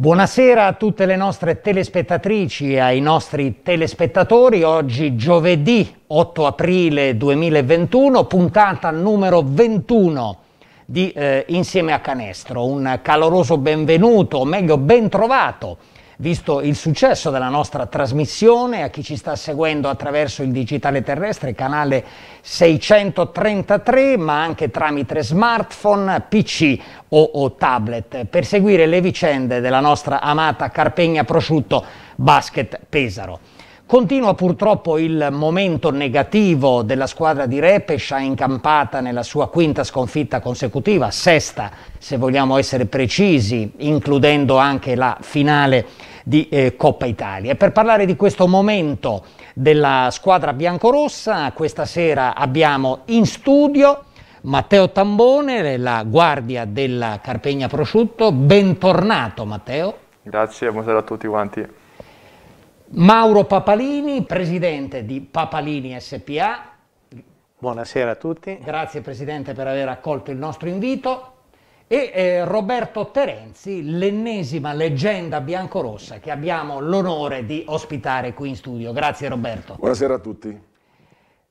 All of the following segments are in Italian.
Buonasera a tutte le nostre telespettatrici e ai nostri telespettatori. Oggi giovedì 8 aprile 2021, puntata numero 21 di eh, Insieme a Canestro. Un caloroso benvenuto, o meglio ben trovato visto il successo della nostra trasmissione, a chi ci sta seguendo attraverso il digitale terrestre, canale 633, ma anche tramite smartphone, PC o, o tablet, per seguire le vicende della nostra amata Carpegna Prosciutto Basket Pesaro. Continua purtroppo il momento negativo della squadra di Repescia incampata nella sua quinta sconfitta consecutiva, sesta se vogliamo essere precisi, includendo anche la finale di eh, Coppa Italia. E per parlare di questo momento della squadra biancorossa, questa sera abbiamo in studio Matteo Tambone, la guardia della Carpegna Prosciutto. Bentornato Matteo. Grazie, buonasera a tutti quanti. Mauro Papalini, presidente di Papalini SPA. Buonasera a tutti. Grazie Presidente per aver accolto il nostro invito. E eh, Roberto Terenzi, l'ennesima leggenda biancorossa che abbiamo l'onore di ospitare qui in studio. Grazie Roberto. Buonasera a tutti.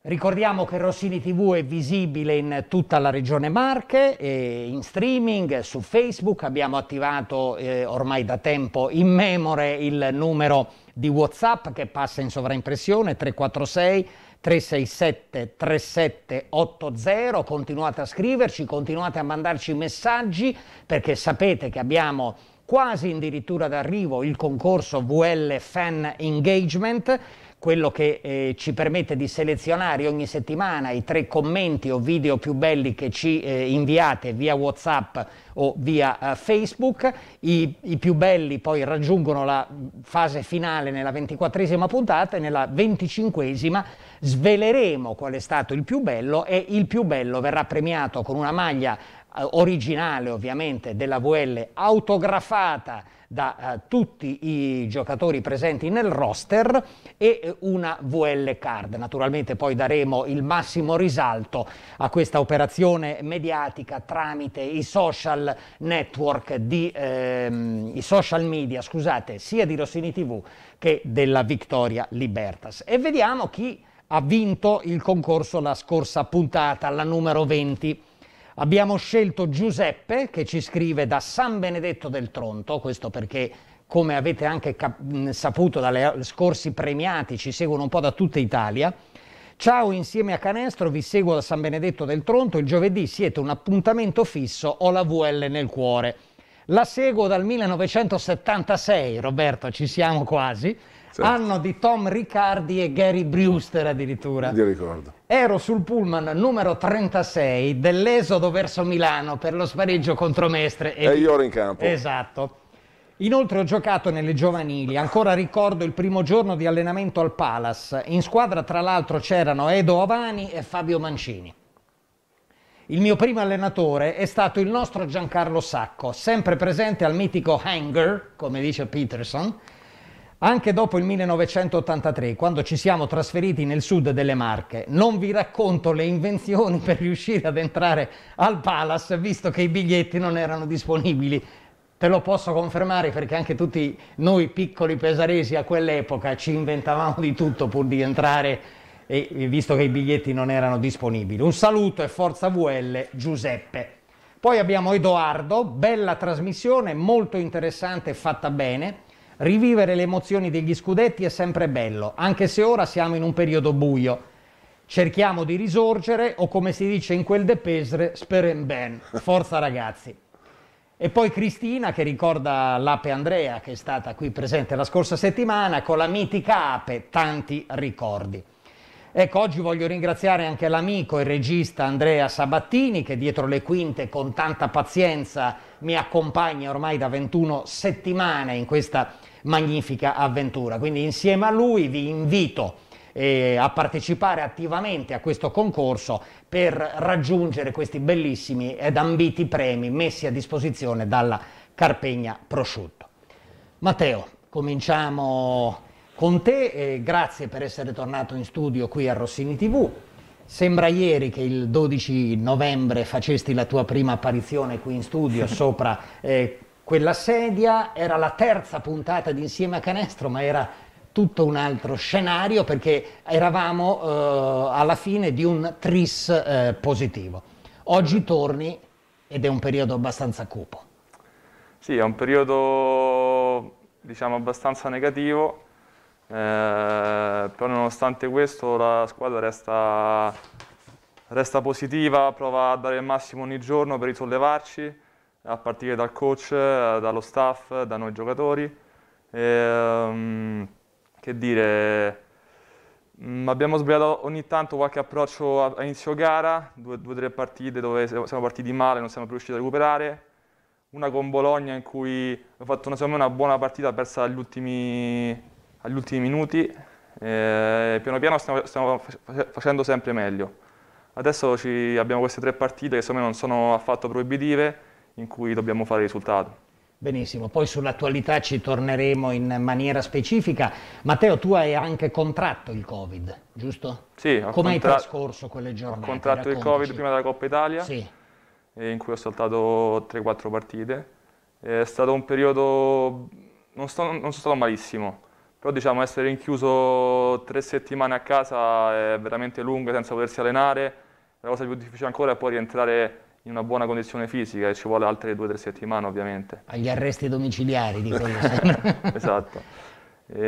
Ricordiamo che Rossini TV è visibile in tutta la regione Marche, in streaming, su Facebook, abbiamo attivato eh, ormai da tempo in memore il numero di Whatsapp che passa in sovraimpressione 346 367 3780, continuate a scriverci, continuate a mandarci messaggi perché sapete che abbiamo quasi addirittura d'arrivo il concorso VL Fan Engagement quello che eh, ci permette di selezionare ogni settimana i tre commenti o video più belli che ci eh, inviate via Whatsapp o via eh, Facebook. I, I, più belli poi raggiungono la mm, fase finale nella ventiquattresima puntata e nella venticinquesima sveleremo qual è stato il più bello e il più bello verrà premiato con una maglia eh, originale ovviamente della VL autografata da eh, tutti i giocatori presenti nel roster e eh, una VL card. Naturalmente poi daremo il massimo risalto a questa operazione mediatica tramite i social network di ehm, i social media, scusate, sia di Rossini TV che della Victoria Libertas. E vediamo chi ha vinto il concorso la scorsa puntata, la numero 20. Abbiamo scelto Giuseppe che ci scrive da San Benedetto del Tronto, questo perché come avete anche cap- saputo dalle scorsi premiati ci seguono un po' da tutta Italia. Ciao insieme a Canestro, vi seguo da San Benedetto del Tronto, il giovedì siete un appuntamento fisso, ho la VL nel cuore. La seguo dal 1976, Roberto, ci siamo quasi. Certo. Anno di Tom Riccardi e Gary Brewster addirittura. Io ricordo. Ero sul pullman numero 36 dell'esodo verso Milano per lo spareggio contro Mestre. E, e io ero in campo. Esatto. Inoltre ho giocato nelle giovanili, ancora ricordo il primo giorno di allenamento al Palace. In squadra tra l'altro c'erano Edo Avani e Fabio Mancini. Il mio primo allenatore è stato il nostro Giancarlo Sacco, sempre presente al mitico hangar, come dice Peterson, anche dopo il 1983, quando ci siamo trasferiti nel sud delle Marche, non vi racconto le invenzioni per riuscire ad entrare al Palace, visto che i biglietti non erano disponibili. Te lo posso confermare perché anche tutti noi piccoli pesaresi a quell'epoca ci inventavamo di tutto pur di entrare, e, visto che i biglietti non erano disponibili. Un saluto e forza VL Giuseppe. Poi abbiamo Edoardo, bella trasmissione, molto interessante, fatta bene. Rivivere le emozioni degli scudetti è sempre bello, anche se ora siamo in un periodo buio. Cerchiamo di risorgere o come si dice in quel de Pesre, speren ben. Forza ragazzi. E poi Cristina che ricorda l'ape Andrea che è stata qui presente la scorsa settimana con la mitica ape, tanti ricordi. Ecco, oggi voglio ringraziare anche l'amico e regista Andrea Sabattini che dietro le quinte con tanta pazienza mi accompagna ormai da 21 settimane in questa magnifica avventura. Quindi insieme a lui vi invito eh, a partecipare attivamente a questo concorso per raggiungere questi bellissimi ed ambiti premi messi a disposizione dalla Carpegna Prosciutto. Matteo, cominciamo con te, eh, grazie per essere tornato in studio qui a Rossini TV. Sembra ieri che il 12 novembre facesti la tua prima apparizione qui in studio sopra eh, quella sedia era la terza puntata di Insieme a Canestro, ma era tutto un altro scenario perché eravamo eh, alla fine di un tris eh, positivo. Oggi torni ed è un periodo abbastanza cupo. Sì, è un periodo diciamo abbastanza negativo, eh, però nonostante questo la squadra resta, resta positiva, prova a dare il massimo ogni giorno per risollevarci a partire dal coach, eh, dallo staff, da noi giocatori. E, um, che dire, mm, abbiamo sbagliato ogni tanto qualche approccio a, inizio gara, due o tre partite dove siamo partiti male, non siamo più riusciti a recuperare. Una con Bologna in cui ho fatto una, una buona partita persa agli ultimi, agli ultimi minuti. E, eh, piano piano stiamo, stiamo facendo sempre meglio. Adesso abbiamo queste tre partite che secondo me non sono affatto proibitive in cui dobbiamo fare risultato. Benissimo, poi sull'attualità ci torneremo in maniera specifica. Matteo, tu hai anche contratto il Covid, giusto? Sì. Come hai trascorso quelle giornate? Ho contratto il Covid prima della Coppa Italia, sì. in cui ho saltato 3-4 partite. È stato un periodo... non, sto, non sono stato malissimo, però diciamo essere rinchiuso tre settimane a casa è veramente lungo senza potersi allenare. La cosa più difficile ancora è poi rientrare in una buona condizione fisica e ci vuole altre due o tre settimane ovviamente. Agli arresti domiciliari di quello. esatto. E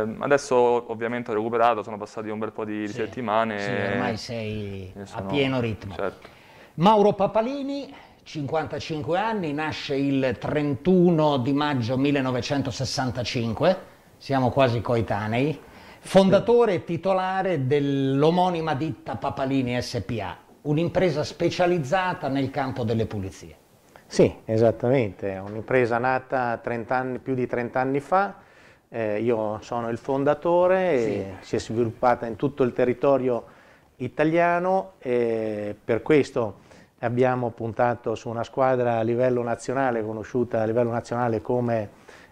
ehm, adesso ovviamente ho recuperato, sono passati un bel po' di sì, settimane. Sì, ormai sei a pieno ritmo. Certo. Mauro Papalini, 55 anni, nasce il 31 di maggio 1965, siamo quasi coetanei, fondatore e titolare dell'omonima ditta Papalini SPA un'impresa specializzata nel campo delle pulizie. Sì, esattamente, è un'impresa nata anni, più di 30 anni fa, eh, io sono il fondatore, sì. si è sviluppata in tutto il territorio italiano e per questo abbiamo puntato su una squadra a livello nazionale, conosciuta a livello nazionale come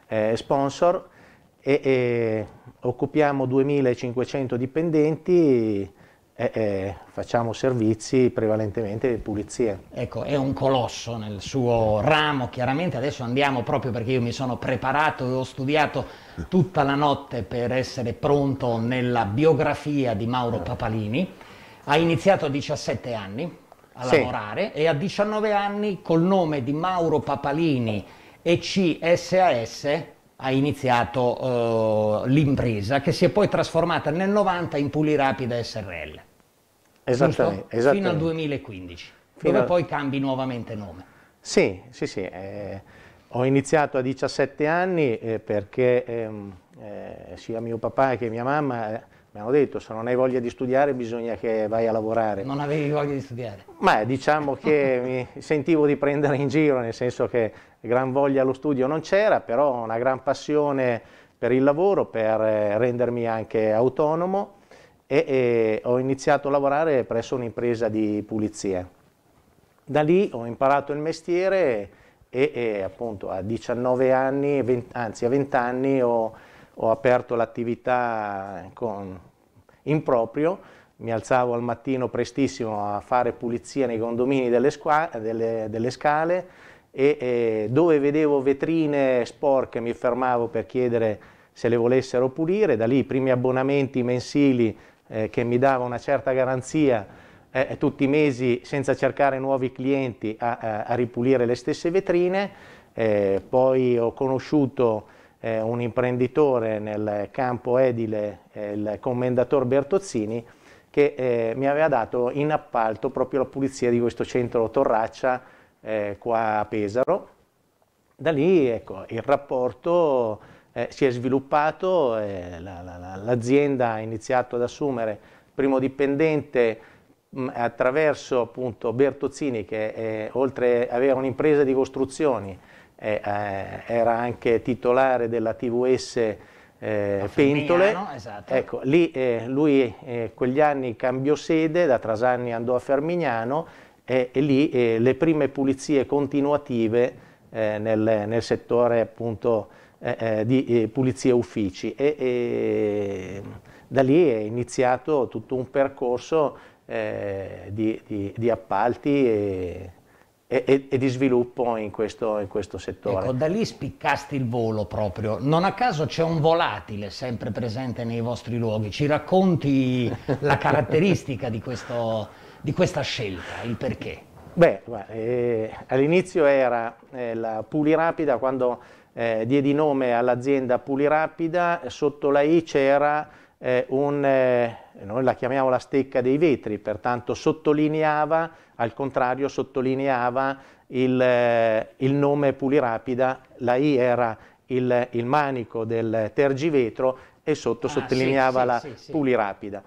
eh, sponsor e, e occupiamo 2500 dipendenti eh, eh, facciamo servizi prevalentemente di pulizia. Ecco, è un colosso nel suo ramo, chiaramente adesso andiamo proprio perché io mi sono preparato e ho studiato tutta la notte per essere pronto nella biografia di Mauro eh. Papalini. Ha iniziato a 17 anni a sì. lavorare e a 19 anni col nome di Mauro Papalini e CSAS ha iniziato eh, l'impresa che si è poi trasformata nel 90 in Pulirapida SRL. Esattamente, esattamente. Fino al 2015, Fino dove a... poi cambi nuovamente nome. Sì, sì, sì. Eh, ho iniziato a 17 anni eh, perché ehm, eh, sia mio papà che mia mamma eh, mi hanno detto se non hai voglia di studiare bisogna che vai a lavorare. Non avevi voglia di studiare? Ma diciamo che mi sentivo di prendere in giro, nel senso che gran voglia allo studio non c'era, però una gran passione per il lavoro, per eh, rendermi anche autonomo e, e ho iniziato a lavorare presso un'impresa di pulizia. Da lì ho imparato il mestiere e, e appunto a 19 anni, 20, anzi a 20 anni ho, ho aperto l'attività in proprio, mi alzavo al mattino prestissimo a fare pulizia nei condomini delle, delle, delle scale, e eh, dove vedevo vetrine sporche mi fermavo per chiedere se le volessero pulire, da lì i primi abbonamenti mensili eh, che mi dava una certa garanzia eh, eh tutti i mesi senza cercare nuovi clienti a, a, a ripulire le stesse vetrine, eh, poi ho conosciuto eh, un imprenditore nel campo edile, il commendator Bertozzini, che mi aveva dato in appalto proprio la pulizia di questo centro Torraccia eh, qua a Pesaro. Da lì ecco, il rapporto eh, si è sviluppato, eh, l'azienda la, la, ha iniziato ad assumere primo dipendente mh, mm, attraverso appunto Bertozzini che oltre aveva un'impresa di costruzioni eh, era anche titolare della TVS eh, Pentole. Esatto. Ecco, lì eh, lui eh, quegli anni cambiò sede, da Trasani andò a Fermignano e, e lì eh, le prime pulizie continuative eh, nel, nel, settore appunto eh, eh, di eh, pulizie uffici e, e, da lì è iniziato tutto un percorso di, di, di, appalti e, e, e, di sviluppo in questo, in questo, settore. Ecco, da lì spiccasti il volo proprio. Non a caso c'è un volatile sempre presente nei vostri luoghi. Ci racconti la caratteristica di questo di questa scelta, il perché? Beh, eh, all'inizio era eh, la Pulirapida, quando eh, diedi nome all'azienda Pulirapida, sotto la I c'era eh, un, eh, noi la chiamiamo la stecca dei vetri, pertanto sottolineava, al contrario sottolineava il, eh, il nome Pulirapida, la I era il, il manico del tergivetro e sotto ah, sottolineava sì, sì, la sì, Pulirapida.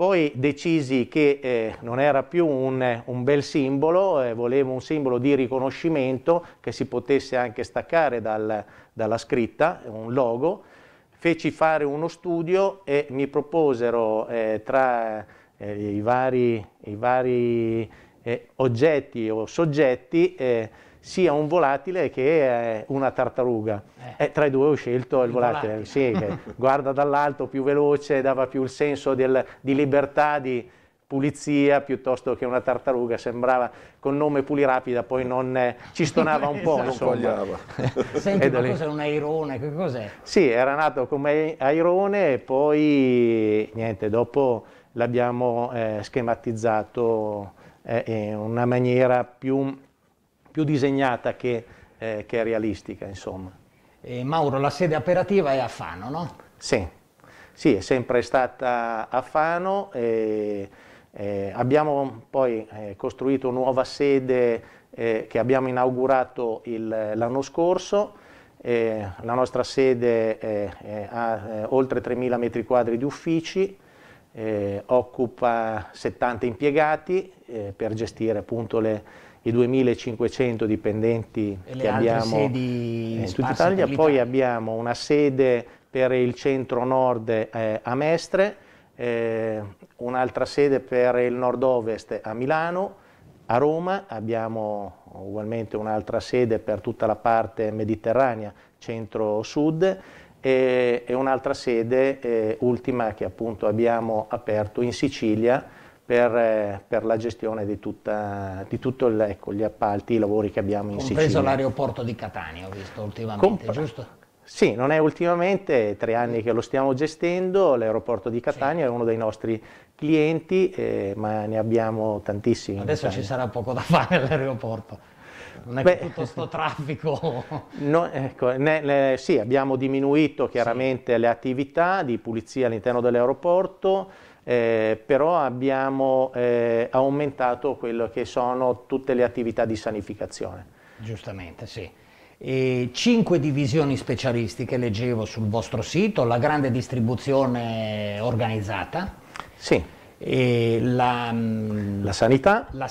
Poi decisi che eh, non era più un, un bel simbolo, eh, volevo un simbolo di riconoscimento che si potesse anche staccare dal, dalla scritta, un logo. Feci fare uno studio e mi proposero eh, tra eh, i vari, i vari eh, oggetti o soggetti eh, sia un volatile che eh, una tartaruga. Eh. Eh, tra i due ho scelto il, il volatile, volatile. Sì, che guarda dall'alto, più veloce, dava più il senso del, di libertà, di pulizia piuttosto che una tartaruga, sembrava con nome Pulirapida, poi non eh, ci stonava un po'. esatto. Insomma. Senti, ma cos'è un airone? Che cos'è? Sì, era nato come airone e poi niente, dopo l'abbiamo eh, schematizzato eh, in una maniera più più disegnata che, eh, che realistica, insomma. E Mauro, la sede operativa è a Fano, no? Sì, sì è sempre stata a Fano. E, eh, abbiamo poi eh, costruito nuova sede eh, che abbiamo inaugurato l'anno scorso. la nostra sede ha eh, oltre 3.000 metri quadri di uffici, eh, occupa 70 impiegati eh, per gestire appunto le, i 2500 dipendenti e che abbiamo in tutta Italia, poi abbiamo una sede per il centro-nord eh, a Mestre, eh, un'altra sede per il nord-ovest a Milano, a Roma abbiamo ugualmente un'altra sede per tutta la parte mediterranea, centro-sud, e, e un'altra sede eh, ultima che appunto abbiamo aperto in Sicilia, per, eh, per la gestione di, tutta, di tutto il, ecco, gli appalti, i lavori che abbiamo in Compreso Sicilia. Compreso l'aeroporto di Catania, ho visto ultimamente, Comp giusto? Sì, non è ultimamente, è tre anni che lo stiamo gestendo, l'aeroporto di Catania sì. è uno dei nostri clienti, eh, ma ne abbiamo tantissimi. Adesso ci diciamo. sarà poco da fare all'aeroporto. Non è Beh, tutto questo traffico. No, ecco, ne, ne, sì, abbiamo diminuito chiaramente sì. le attività di pulizia all'interno dell'aeroporto, eh, però abbiamo eh, aumentato quello che sono tutte le attività di sanificazione. Giustamente, sì. E cinque divisioni specialistiche leggevo sul vostro sito, la grande distribuzione organizzata. Sì. La, mm, la, sanità, la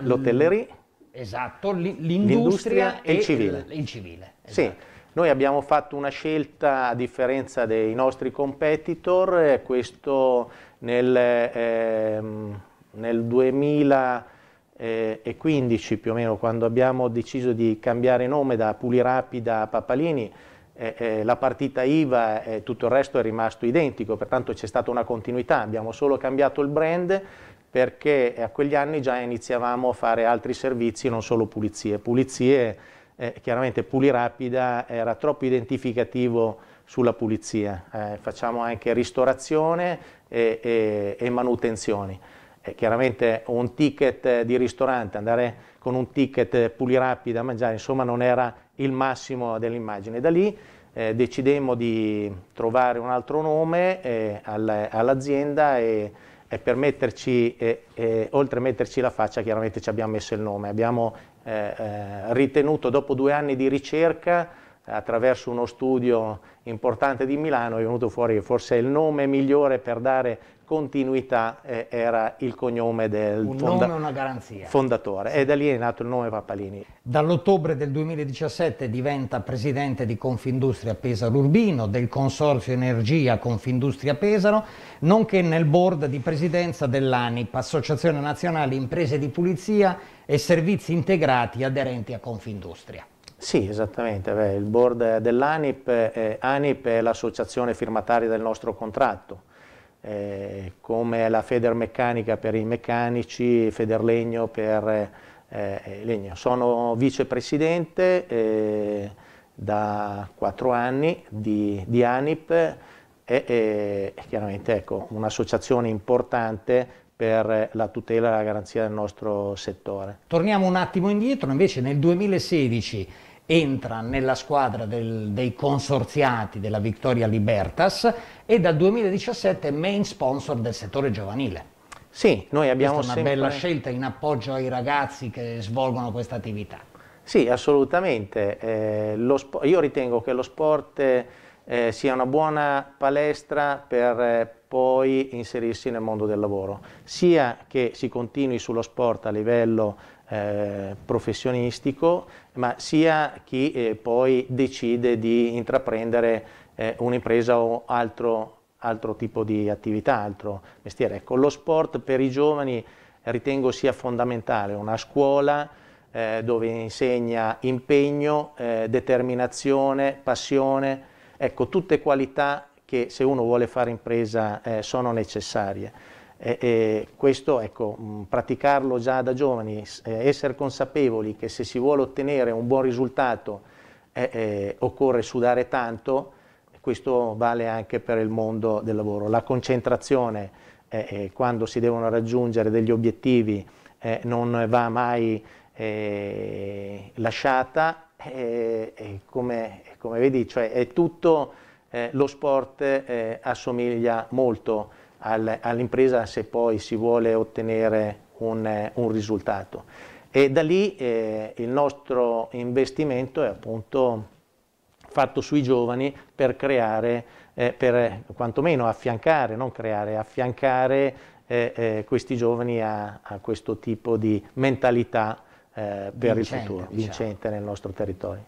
l'hotellerie, esatto, l'industria e, e, il civile. Il, il civile esatto. Sì. Noi abbiamo fatto una scelta a differenza dei nostri competitor, questo nel, ehm, nel 2015 più o meno, quando abbiamo deciso di cambiare nome da Pulirapida a Papalini, eh, eh, la partita IVA e eh, tutto il resto è rimasto identico, pertanto c'è stata una continuità, abbiamo solo cambiato il brand perché a quegli anni già iniziavamo a fare altri servizi, non solo pulizie. Pulizie, eh, chiaramente Pulirapida era troppo identificativo sulla pulizia, eh, facciamo anche ristorazione e, e, e manutenzioni. E eh, chiaramente un ticket di ristorante, andare con un ticket pulirapida a mangiare, insomma non era il massimo dell'immagine. Da lì eh, decidemmo di trovare un altro nome eh, all'azienda e, e, per metterci, eh, oltre a metterci la faccia, chiaramente ci abbiamo messo il nome. Abbiamo eh, eh, ritenuto dopo due anni di ricerca attraverso uno studio importante di Milano è venuto fuori che forse il nome migliore per dare continuità eh, era il cognome del Un fonda fondatore sì. e da lì è nato il nome Papalini. Dall'ottobre del 2017 diventa presidente di Confindustria Pesaro Urbino, del Consorzio Energia Confindustria Pesaro, nonché nel board di presidenza dell'ANIP, Associazione Nazionale Imprese di Pulizia e Servizi Integrati aderenti a Confindustria. Sì, esattamente. Beh, il board dell'ANIP eh, ANIP è l'associazione firmataria del nostro contratto, eh, come la Federmeccanica per i meccanici, Federlegno per eh, eh, legno. Sono vicepresidente eh, da quattro anni di, di ANIP e, e chiaramente ecco, un'associazione importante per la tutela e la garanzia del nostro settore. Torniamo un attimo indietro, invece nel 2016 entra nella squadra del, dei consorziati della Victoria Libertas e dal 2017 è main sponsor del settore giovanile. Sì, noi abbiamo questa è una sempre... bella scelta in appoggio ai ragazzi che svolgono questa attività. Sì, assolutamente. Eh, io ritengo che lo sport eh, sia una buona palestra per eh, poi inserirsi nel mondo del lavoro, sia che si continui sullo sport a livello eh, professionistico, ma sia chi eh, poi decide di intraprendere eh, un'impresa o altro, altro, tipo di attività, altro mestiere. Ecco, lo sport per i giovani ritengo sia fondamentale, una scuola eh, dove insegna impegno, eh, determinazione, passione, ecco tutte qualità che se uno vuole fare impresa sono necessarie. E, e questo, ecco, mm, praticarlo già da giovani, eh, essere consapevoli che se si vuole ottenere un buon risultato eh, eh, occorre sudare tanto, questo vale anche per il mondo del lavoro. La concentrazione eh, eh, quando si devono raggiungere degli obiettivi non va mai lasciata, come, come, vedi, cioè tutto lo sport assomiglia molto all'impresa se poi si vuole ottenere un, un risultato. E da lì eh, il nostro investimento è appunto fatto sui giovani per creare, eh, per quantomeno affiancare, non creare, affiancare eh, eh questi giovani a, a, questo tipo di mentalità eh, per vincente, il futuro, diciamo. vincente nel nostro territorio.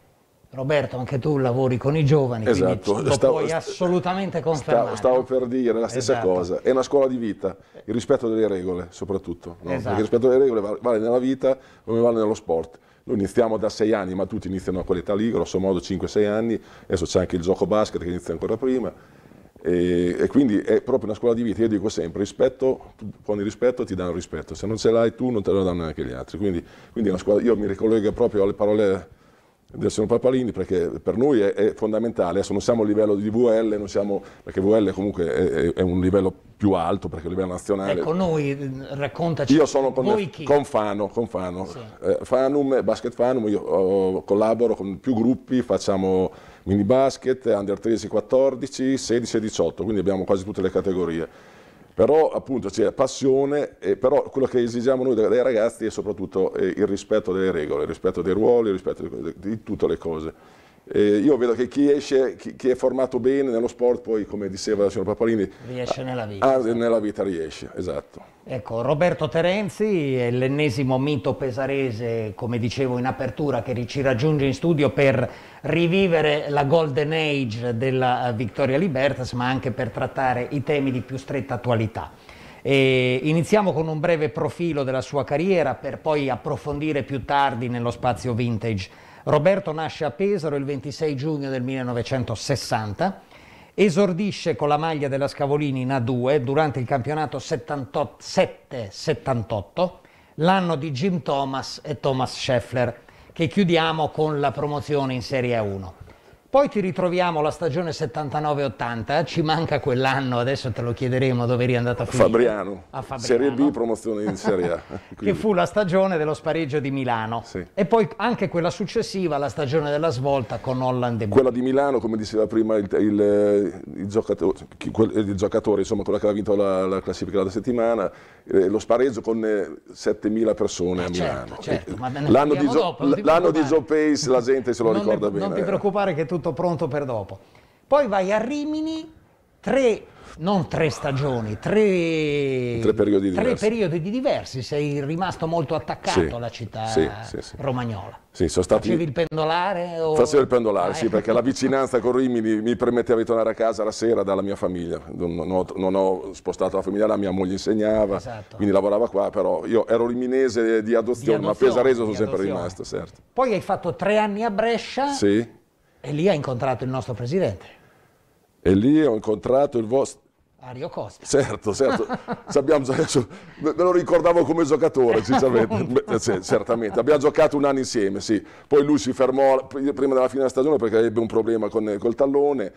Roberto, anche tu lavori con i giovani, esatto. quindi lo stavo, puoi assolutamente confermare. Stavo, per dire la stessa esatto. cosa, è una scuola di vita, il rispetto delle regole soprattutto, no? esatto. il rispetto delle regole vale nella vita come vale nello sport. Noi iniziamo da sei anni, ma tutti iniziano a quell'età lì, grosso modo 5-6 anni, adesso c'è anche il gioco basket che inizia ancora prima, e, e, quindi è proprio una scuola di vita, io dico sempre, rispetto, con il rispetto ti danno rispetto, se non ce l'hai tu non te lo danno neanche gli altri, quindi, quindi scuola, io mi ricollego proprio alle parole del signor Papalini perché per noi è, è, fondamentale, adesso non siamo a livello di VL, siamo, perché VL comunque è, è, un livello più alto perché a livello nazionale. Ecco noi, eh, raccontaci. Io sono con, con Fano, con Fano. Sì. Eh, Fanum, Basket Fanum, io oh, collaboro con più gruppi, facciamo mini basket, under 13, 14, 16 e 18, quindi abbiamo quasi tutte le categorie. Però appunto c'è cioè, passione, eh, però quello che esigiamo noi dai ragazzi è soprattutto eh, il rispetto delle regole, il rispetto dei ruoli, il rispetto di, di tutte le cose. Eh, io vedo che chi, esce, chi, chi, è formato bene nello sport, poi come diceva la signora Papalini, riesce nella vita. Ah, nella vita riesce, esatto. Ecco, Roberto Terenzi è l'ennesimo mito pesarese, come dicevo in apertura, che ci raggiunge in studio per rivivere la golden age della eh, Victoria Libertas, ma anche per trattare i temi di più stretta attualità. E iniziamo con un breve profilo della sua carriera per poi approfondire più tardi nello spazio vintage Roberto nasce a Pesaro il 26 giugno del 1960, esordisce con la maglia della Scavolini in A2 durante il campionato 77-78, l'anno di Jim Thomas e Thomas Scheffler, che chiudiamo con la promozione in Serie A1. Poi ti ritroviamo la stagione 79-80, eh? ci manca quell'anno, adesso te lo chiederemo dove eri andato a finire. Fabriano, a Fabriano. Serie B, promozione in Serie A. che fu la stagione dello spareggio di Milano. Sì. E poi anche quella successiva, la stagione della svolta con Holland e Quella di Milano, come diceva prima il, il, eh, il, giocatore, il giocatore, insomma quella che aveva vinto la, la classifica della settimana, eh, lo spareggio con eh, 7.000 persone ah, a certo, Milano. Certo, certo, l'anno di, Joe Pace la gente se lo ricorda ne, bene. Non ti preoccupare che è tutto pronto per dopo. Poi vai a Rimini, tre non tre stagioni, tre, tre, periodi, tre diversi. periodi diversi. sei rimasto molto attaccato sì, alla città sì, sì, romagnola. Sì, sono stati... Facevi il pendolare? O... Facevo il pendolare, ah, sì, ecco. perché la vicinanza con Rimini mi, permetteva di tornare a casa la sera dalla mia famiglia. Non, non, ho, non ho, spostato la famiglia, la mia moglie insegnava, esatto. quindi lavorava qua, però io ero riminese di adozione, di adozione ma a Pesarese sono sempre rimasto, certo. Poi hai fatto tre anni a Brescia e lì hai incontrato il nostro presidente. E lì ho incontrato il vostro Mario Costa. Certo, certo. Sappiamo, adesso, me lo ricordavo come giocatore, sinceramente. Beh, sì, certamente. Abbiamo giocato un anno insieme, sì. Poi lui si fermò prima della fine della stagione perché ebbe un problema con, col tallone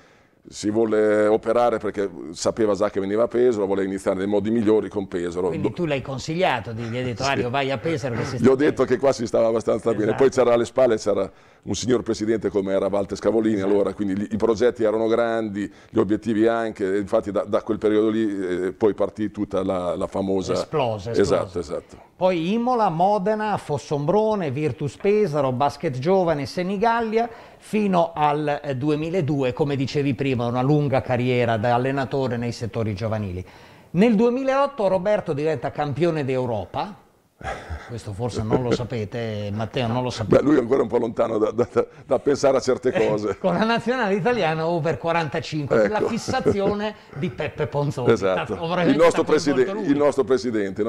si volle operare perché sapeva già che veniva a Pesaro, voleva iniziare nei modi migliori con Pesaro. Quindi tu l'hai consigliato, gli hai detto sì. Ario vai a Pesaro. Che gli ho detto che qua si stava abbastanza esatto. bene, poi esatto. c'era alle spalle c'era un signor presidente come era Walter Scavolini esatto. allora, quindi gli, i progetti erano grandi, gli obiettivi anche, infatti da, da quel periodo lì eh, poi partì tutta la, la famosa... Esplosa, esplosa. Esatto, esatto. Poi Imola, Modena, Fossombrone, Virtus Pesaro, Basket Giovane, Senigallia fino al 2002, eh, come dicevi prima, una lunga carriera da allenatore nei settori giovanili. Nel 2008 Roberto diventa campione d'Europa questo forse non lo sapete, Matteo non lo sapeva. lui è ancora un po' lontano da, da, da pensare a certe eh, cose. con la nazionale italiana over 45, ecco. la fissazione di Peppe Ponzoni. Esatto. Il nostro, il, nostro presidente, il nostro presidente.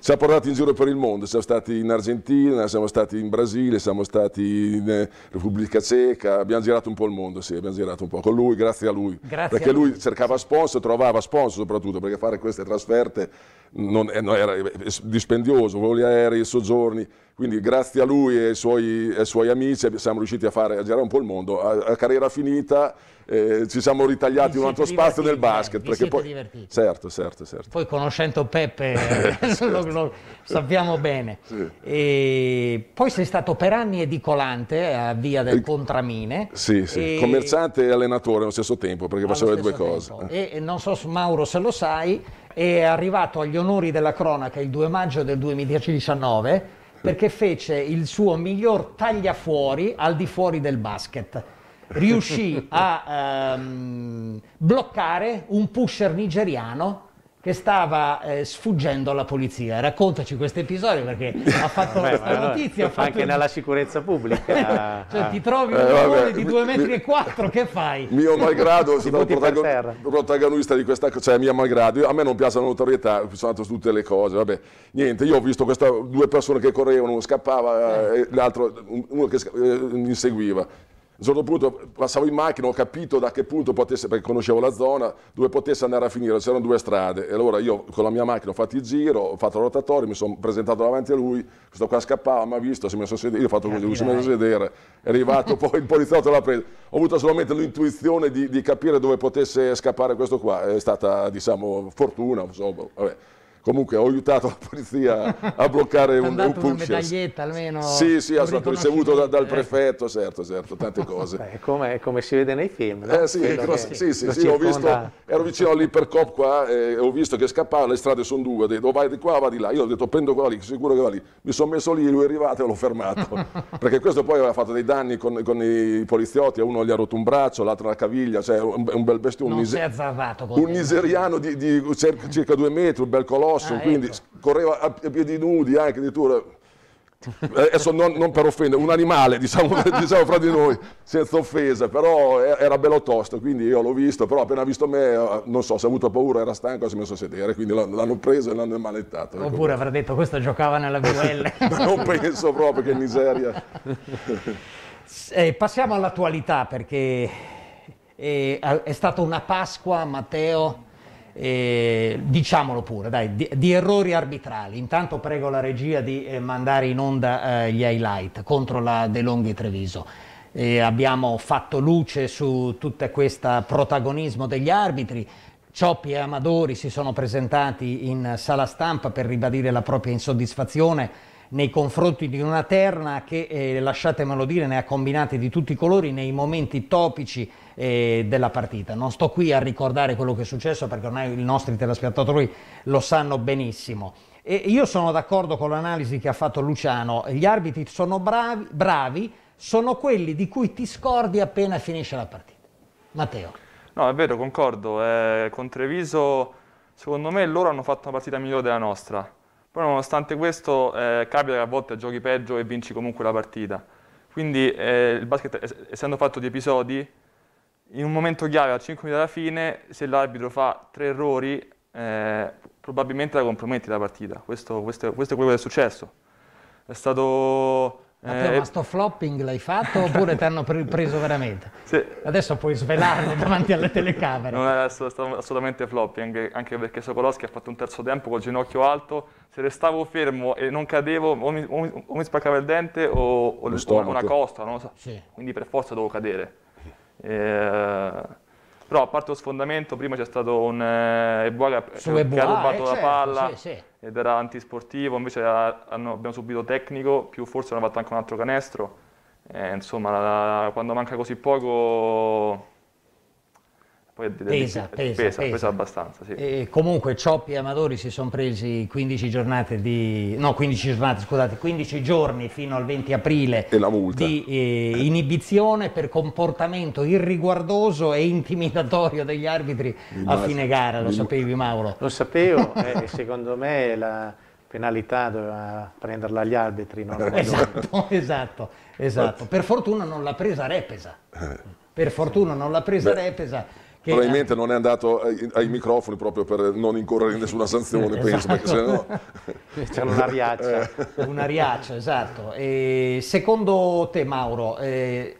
ci ha portati in giro per il mondo, siamo stati in Argentina, siamo stati in Brasile, siamo stati in eh, Repubblica Ceca, abbiamo girato un po' il mondo, sì, abbiamo girato un po' con lui, grazie a lui. Grazie perché a lui. lui cercava sponsor, trovava sponsor soprattutto, perché fare queste trasferte non, non era dispendioso, volevo voli aerei, soggiorni, quindi grazie a lui e ai suoi, ai suoi amici siamo riusciti a, fare, a, girare un po' il mondo. A, a carriera finita eh, ci siamo ritagliati un altro spazio nel basket. Vi perché poi, divertiti. Certo, certo, certo. Poi conoscendo Peppe certo. lo, lo, sappiamo bene. Sì. E poi sei stato per anni edicolante eh, a Via del Contramine. Sì, sì. E... commerciante e allenatore allo stesso tempo perché allo faceva le due tempo. cose. E non so Mauro se lo sai, è arrivato agli onori della cronaca il 2 maggio del 2019 perché fece il suo miglior tagliafuori al di fuori del basket. Riuscì a ehm, bloccare un pusher nigeriano che stava eh, sfuggendo alla polizia. Raccontaci questo episodio perché ha fatto Beh, questa notizia. Fatto... Anche nella sicurezza pubblica. Eh, cioè, ah. ti trovi eh, un uomo di 2 metri mi, e quattro, che fai? Mio malgrado, sono stato protagon... protagonista di questa cosa, cioè mia malgrado, a me non piace la notorietà, sono andato su tutte le cose, vabbè, niente, io ho visto queste due persone che correvano, uno scappava, eh. eh l'altro, uno che eh, inseguiva a un certo punto passavo in macchina, ho capito da che punto potesse, perché conoscevo la zona, dove potesse andare a finire, c'erano due strade. E allora io con la mia macchina ho fatto il giro, ho fatto la rotatoria, mi sono presentato davanti a lui, questo qua scappava, mi ha visto, si è messo a sedere, io ho fatto così, lui si è messo a sedere, è arrivato poi il poliziotto l'ha preso. Ho avuto solamente l'intuizione di, di, capire dove potesse scappare questo qua, è stata diciamo fortuna, insomma, vabbè. Comunque ho aiutato la polizia a bloccare un, un punch. una medaglietta almeno? Sì, sì, sono stato ricevuto da, dal eh. prefetto, certo, certo, tante cose. Beh, come, come, si vede nei film. No? Eh, sì, che, sì, sì, sì visto, ero vicino all'Ipercop qua e eh, ho visto che scappava, le strade sono due, ho detto oh, vai di qua, va di là. Io ho detto prendo quella lì, sicuro che va lì. Mi sono messo lì, lui è arrivato e l'ho fermato. perché questo poi aveva fatto dei danni con, con, i poliziotti, uno gli ha rotto un braccio, l'altro la caviglia, cioè un, un bel bestio, un, miser un miseriano di, di, circa, circa due metri, un bel colore grosso, ah, quindi ecco. correva a piedi nudi anche addirittura. Eh, adesso non, non per offendere, un animale, diciamo, diciamo, fra di noi, senza offesa, però era bello tosto, quindi io l'ho visto, però appena visto me, eh, non so, se ha avuto paura, era stanco, si è messo a sedere, quindi l'hanno preso e l'hanno manettato. Ecco. Oppure ecco. avrà detto, questo giocava nella VL. non penso proprio, che miseria. Eh, passiamo all'attualità, perché eh, è, è stata una Pasqua, Matteo, eh, diciamolo pure, dai, di, di, errori arbitrali. Intanto prego la regia di eh, mandare in onda eh, gli highlight contro la De Longhi Treviso. Eh, abbiamo fatto luce su tutto questo protagonismo degli arbitri. Cioppi e Amadori si sono presentati in sala stampa per ribadire la propria insoddisfazione nei confronti di una terna che, eh, lasciatemelo dire, ne ha combinate di tutti i colori nei momenti topici eh, della partita. Non sto qui a ricordare quello che è successo perché ormai i nostri telespettatori lo sanno benissimo. E io sono d'accordo con l'analisi che ha fatto Luciano, gli arbitri sono bravi, bravi, sono quelli di cui ti scordi appena finisce la partita. Matteo. No, è vero, concordo. Eh, con Treviso, secondo me, loro hanno fatto una partita migliore della nostra. Però nonostante questo eh, capita che a volte giochi peggio e vinci comunque la partita. Quindi eh, il basket, essendo fatto di episodi, in un momento chiave, a 5 minuti alla fine, se l'arbitro fa tre errori, eh, probabilmente la comprometti la partita. Questo, questo, questo, è quello che è successo. È stato Matteo, eh, ma eh. sto flopping l'hai fatto oppure ti hanno preso veramente? Sì. Adesso puoi svelarlo davanti alle telecamere. Non è assolutamente flopping, anche, perché Sokolowski ha fatto un terzo tempo col ginocchio alto. Se restavo fermo e non cadevo, o mi, o mi, o mi spaccava il dente o, o una costa, non lo so. Sì. Quindi per forza dovevo cadere. E, eh, però a parte lo sfondamento, prima c'è stato un eh, Ebuaga che eh, Ebuaga, ha rubato eh, la certo, palla sì, sì. ed era antisportivo, invece era, hanno, abbiamo subito tecnico, più forse hanno fatto anche un altro canestro. Eh, insomma, la, quando manca così poco poi pesa, pesa, pesa, pesa, abbastanza. Sì. E comunque Cioppi e Amadori si sono presi 15 giornate di no, 15 giornate, scusate, 15 giorni fino al 20 aprile di eh, inibizione per comportamento irriguardoso e intimidatorio degli arbitri a fine gara, lo sapevi Mauro? Lo sapevo eh, e eh, secondo me la penalità doveva prenderla agli arbitri, non esatto, esatto, esatto. Per fortuna non l'ha presa Repesa. Eh. Per fortuna non l'ha presa Beh. Repesa che Probabilmente era... non è andato ai, ai, microfoni proprio per non incorrere in nessuna sanzione, penso, perché esatto. sennò... C'è un'ariaccia. Eh. un'ariaccia, esatto. E secondo te, Mauro, eh,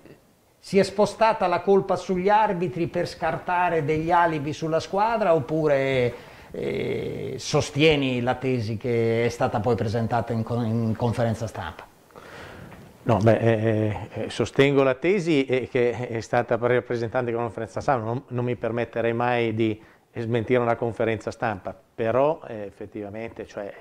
si è spostata la colpa sugli arbitri per scartare degli alibi sulla squadra oppure eh, sostieni la tesi che è stata poi presentata in, in conferenza stampa? No, beh, eh, eh, eh, sostengo la tesi che è stata rappresentante della conferenza stampa, non, non, mi permetterei mai di smentire una conferenza stampa, però eh, effettivamente cioè,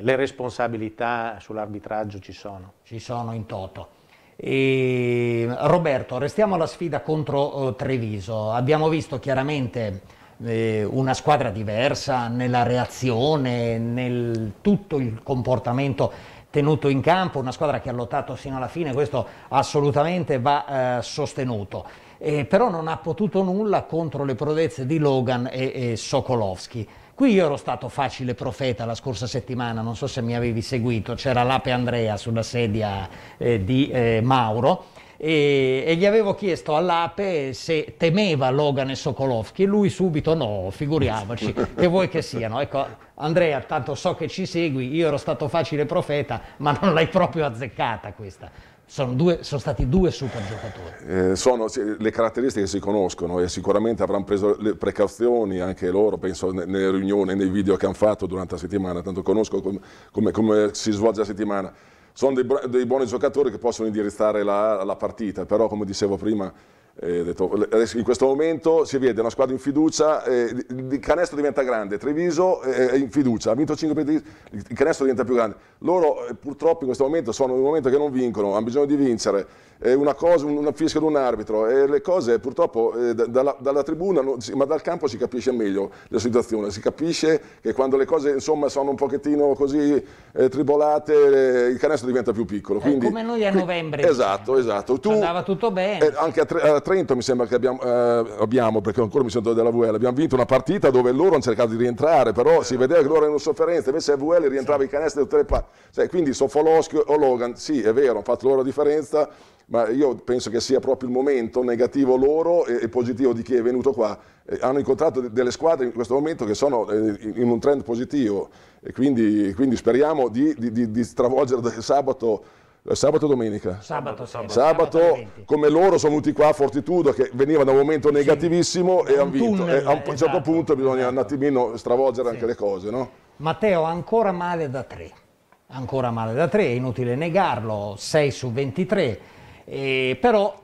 le responsabilità sull'arbitraggio ci sono. Ci sono in toto. E, ehm, Roberto, restiamo alla sfida contro Treviso. Abbiamo visto chiaramente una squadra diversa nella reazione, nel tutto il comportamento tenuto in campo, una squadra che ha lottato fino alla fine, questo assolutamente va eh, sostenuto. Eh, però non ha potuto nulla contro le prodezze di Logan e, e Sokolovski. Qui io ero stato facile profeta la scorsa settimana, non so se mi avevi seguito, c'era l'Ape Andrea sulla sedia eh, di eh, Mauro e, e, gli avevo chiesto all'ape se temeva Logan e Sokolovsky, lui subito no, figuriamoci, che vuoi che siano. Ecco, Andrea, tanto so che ci segui, io ero stato facile profeta, ma non l'hai proprio azzeccata questa. Sono, due, sono, stati due super giocatori. Eh, sono le caratteristiche si conoscono e sicuramente avranno preso le precauzioni anche loro, penso nelle riunioni, nei video che hanno fatto durante la settimana, tanto conosco come, come, come si svolge la settimana sono dei, dei buoni giocatori che possono indirizzare la, la partita, però come dicevo prima eh, detto, in questo momento si vede una squadra in fiducia, eh, il canestro diventa grande, Treviso eh, è in fiducia, ha vinto 5 partite, il canestro diventa più grande. Loro eh, purtroppo in questo momento sono in un momento che non vincono, hanno bisogno di vincere, è una cosa, una fischia di un arbitro e le cose purtroppo eh, dalla, dalla, tribuna, ma dal campo si capisce meglio la situazione, si capisce che quando le cose insomma sono un pochettino così eh, tribolate il canestro diventa più piccolo. Quindi, come noi a novembre. Esatto, diciamo. esatto. Tu, Andava tutto bene. anche a tre, a Trento mi sembra che abbiamo, eh, abbiamo perché ancora mi sento della VL, abbiamo vinto una partita dove loro hanno cercato di rientrare, però si vedeva che loro erano in sofferenza, invece VL rientrava sì. i canestri da tutte le parti. Cioè, quindi Sofolowski o Logan, sì è vero, hanno fatto loro la differenza, ma io penso che sia proprio il momento negativo loro e, e positivo di chi è venuto qua. Eh, hanno incontrato de delle squadre in questo momento che sono eh, in un trend positivo e quindi, quindi speriamo di, di, di, di stravolgere sabato eh, sabato e domenica. Sabato, sabato. sabato, sabato come loro sono venuti qua a Fortitudo, che veniva da un momento negativissimo sì, e hanno vinto. e a un certo esatto, certo punto bisogna esatto. un attimino stravolgere sì. anche le cose, no? Matteo ancora male da tre. Ancora male da tre, è inutile negarlo, 6 su 23. E eh, però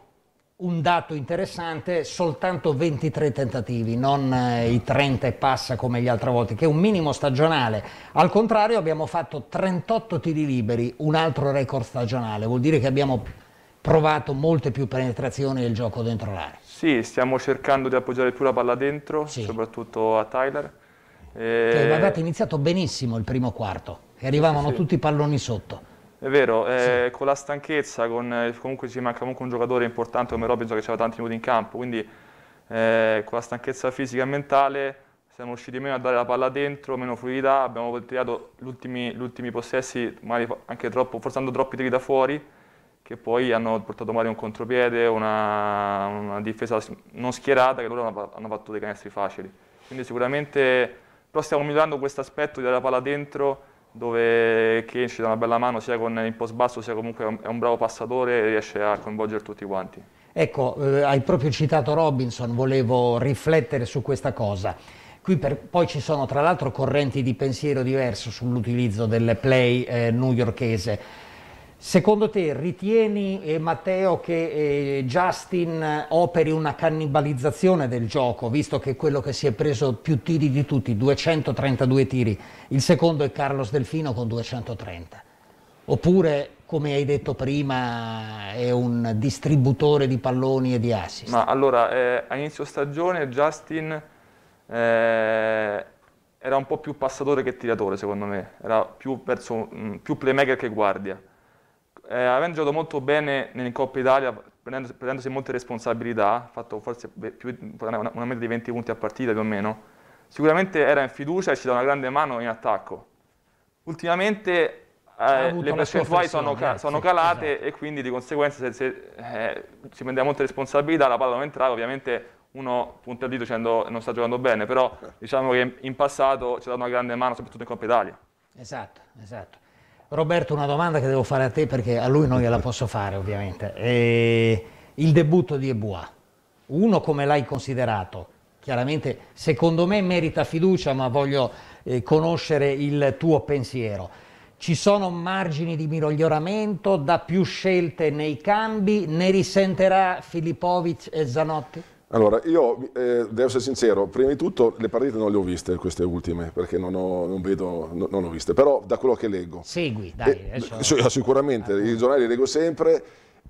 un dato interessante, soltanto 23 tentativi, non eh, i 30 e passa come gli altre volte, che è un minimo stagionale. Al contrario abbiamo fatto 38 tiri liberi, un altro record stagionale, vuol dire che abbiamo provato molte più penetrazioni del gioco dentro l'area. Sì, stiamo cercando di appoggiare più la palla dentro, sì. soprattutto a Tyler. Cioè, e... Eh, che avevate iniziato benissimo il primo quarto, e arrivavano sì, sì. tutti i palloni sotto. È vero, eh, sì. con la stanchezza, con, eh, comunque ci manca comunque un giocatore importante come Robinson che aveva tanti minuti in campo, quindi eh, con la stanchezza fisica e mentale siamo riusciti meno a dare la palla dentro, meno fluidità, abbiamo tirato gli ultimi, ultimi possessi, magari anche troppo, forzando troppi tiri da fuori, che poi hanno portato magari un contropiede, una, una difesa non schierata, che loro hanno, hanno fatto dei canestri facili. Quindi sicuramente, però stiamo migliorando questo aspetto di dare la palla dentro, dove Kane ci dà una bella mano sia con il post basso sia comunque è un bravo passatore e riesce a coinvolgere tutti quanti. Ecco, eh, hai proprio citato Robinson, volevo riflettere su questa cosa. Qui per, poi ci sono tra l'altro correnti di pensiero diverse sull'utilizzo del play eh, newyorchese. Secondo te ritieni, eh, Matteo, che eh, Justin eh, operi una cannibalizzazione del gioco, visto che è quello che si è preso più tiri di tutti, 232 tiri, il secondo è Carlos Delfino con 230? Oppure, come hai detto prima, è un distributore di palloni e di assist? Ma allora, eh, a inizio stagione Justin eh, era un po' più passatore che tiratore, secondo me, era più, verso, mm, più playmaker che guardia eh, avendo giocato molto bene in Coppa Italia, prendendo, prendendosi molte responsabilità, ha fatto forse più, una, una, media di 20 punti a partita più o meno, sicuramente era in fiducia e ci dà una grande mano in attacco. Ultimamente eh, le percentuali sono, ca eh, sono sì, calate esatto. e quindi di conseguenza se, se eh, si prendeva molte responsabilità, la palla non entrava, ovviamente uno punta il dito dicendo non sta giocando bene, però eh. diciamo che in passato ci ha dato una grande mano, soprattutto in Coppa Italia. Esatto, esatto. Roberto, una domanda che devo fare a te perché a lui non gliela posso fare ovviamente. E il debutto di Eboa, uno come l'hai considerato? Chiaramente secondo me merita fiducia ma voglio eh, conoscere il tuo pensiero. Ci sono margini di miglioramento da più scelte nei cambi? Ne risenterà Filippovic e Zanotti? Allora, io eh, devo essere sincero, prima di tutto le partite non le ho viste, queste ultime, perché non ho, non vedo, non, non ho viste, però da quello che leggo. Segui, dai. Eh, adesso... Sicuramente, ah. i giornali li leggo sempre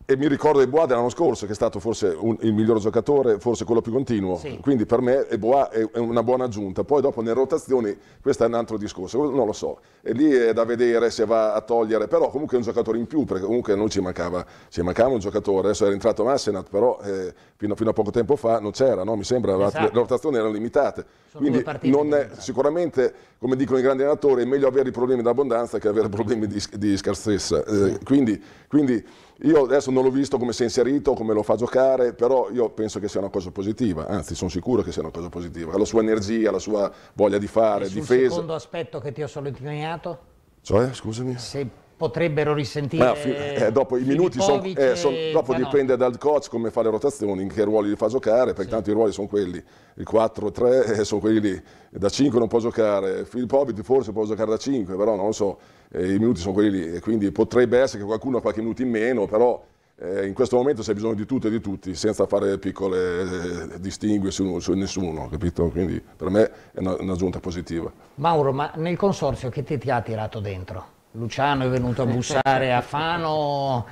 e mi ricordo Eboa dell'anno scorso, che è stato forse un, il miglior giocatore, forse quello più continuo. Sì. Quindi per me Eboa è, è, una buona aggiunta. Poi dopo nelle rotazioni, questo è un altro discorso, non lo so. E lì è da vedere se va a togliere, però comunque è un giocatore in più, perché comunque noi ci mancava, ci mancava un giocatore. Adesso era entrato Massenat, però eh, fino, fino, a poco tempo fa non c'era, no? mi sembra, esatto. le rotazioni erano limitate. Sono Quindi è, sicuramente, come dicono i grandi allenatori, è meglio avere i problemi d'abbondanza che avere problemi di, di scarsezza. Eh, quindi, quindi io adesso non l'ho visto come si è inserito, come lo fa giocare, però io penso che sia una cosa positiva, anzi sono sicuro che sia una cosa positiva. La sua energia, la sua voglia di fare, e sul difesa. Il secondo aspetto che ti ho sottolineato? Cioè, scusami. Se potrebbero risentire Ma, eh, dopo i minuti son, eh, son, dopo dipende dal coach come fa le rotazioni in che ruoli li fa giocare perché sì. i ruoli sono quelli il 4-3 eh, sono quelli lì da 5 non può giocare Filippovic forse può giocare da 5 però non lo so eh, i minuti sono quelli lì e quindi potrebbe essere che qualcuno ha qualche minuto in meno però eh, in questo momento c'è bisogno di tutto e di tutti senza fare piccole eh, distingue su, su nessuno capito? quindi per me è un'aggiunta positiva Mauro ma nel consorzio che ti, ti ha tirato dentro? Luciano è venuto a bussare a Fano